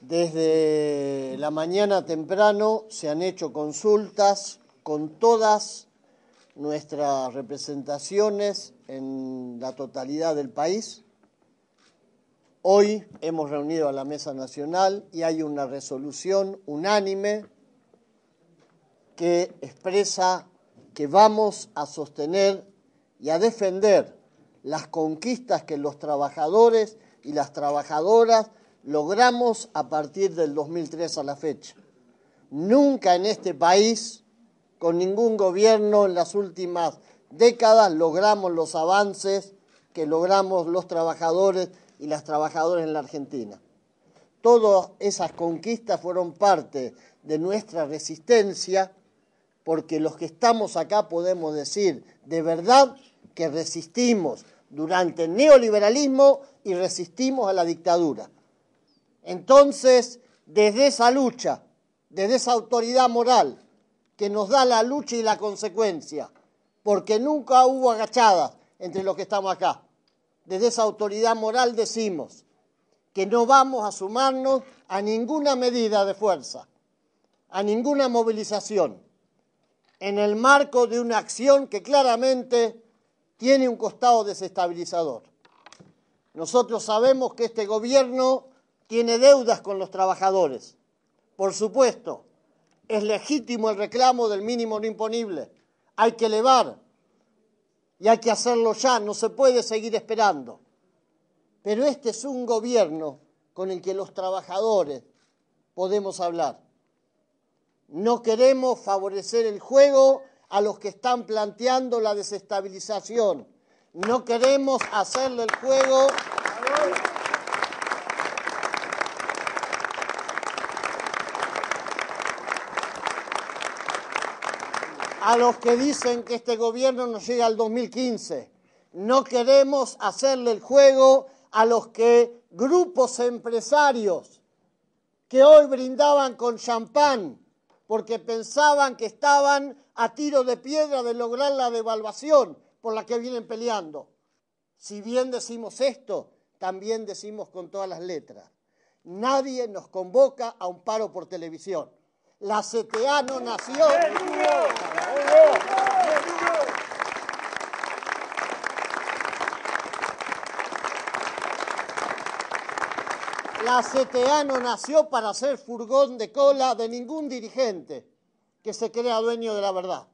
Desde la mañana temprano se han hecho consultas con todas nuestras representaciones en la totalidad del país. Hoy hemos reunido a la Mesa Nacional y hay una resolución unánime que expresa que vamos a sostener y a defender las conquistas que los trabajadores y las trabajadoras logramos a partir del 2003 a la fecha. Nunca en este país, con ningún gobierno en las últimas décadas, logramos los avances que logramos los trabajadores y las trabajadoras en la Argentina. Todas esas conquistas fueron parte de nuestra resistencia, porque los que estamos acá podemos decir de verdad que resistimos durante el neoliberalismo y resistimos a la dictadura. Entonces, desde esa lucha, desde esa autoridad moral que nos da la lucha y la consecuencia, porque nunca hubo agachadas entre los que estamos acá, desde esa autoridad moral decimos que no vamos a sumarnos a ninguna medida de fuerza, a ninguna movilización, en el marco de una acción que claramente tiene un costado desestabilizador. Nosotros sabemos que este gobierno tiene deudas con los trabajadores. Por supuesto, es legítimo el reclamo del mínimo no imponible. Hay que elevar y hay que hacerlo ya, no se puede seguir esperando. Pero este es un gobierno con el que los trabajadores podemos hablar. No queremos favorecer el juego a los que están planteando la desestabilización. No queremos hacerle el juego a los que dicen que este gobierno nos llega al 2015. No queremos hacerle el juego a los que grupos empresarios que hoy brindaban con champán porque pensaban que estaban a tiro de piedra de lograr la devaluación por la que vienen peleando. Si bien decimos esto, también decimos con todas las letras, nadie nos convoca a un paro por televisión. La CTA no nació. La CTA no nació para ser furgón de cola de ningún dirigente que se crea dueño de la verdad.